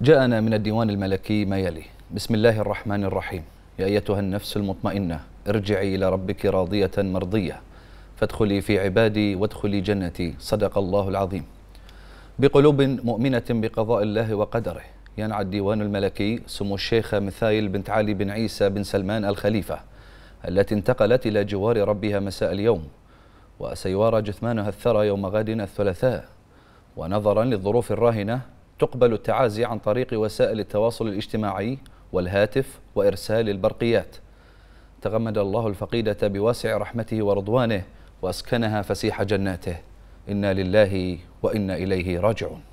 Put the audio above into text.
جاءنا من الديوان الملكي ما يلي بسم الله الرحمن الرحيم يا أيتها النفس المطمئنة ارجعي إلى ربك راضية مرضية فادخلي في عبادي وادخلي جنتي صدق الله العظيم بقلوب مؤمنة بقضاء الله وقدره ينعى الديوان الملكي سمو الشيخة مثايل بنت علي بن عيسى بن سلمان الخليفة التي انتقلت إلى جوار ربها مساء اليوم وسيوارى جثمانها الثرى يوم غد الثلاثاء ونظرا للظروف الراهنة تقبل التعازي عن طريق وسائل التواصل الاجتماعي والهاتف وإرسال البرقيات تغمد الله الفقيدة بواسع رحمته ورضوانه وأسكنها فسيح جناته إنا لله وإنا إليه راجعون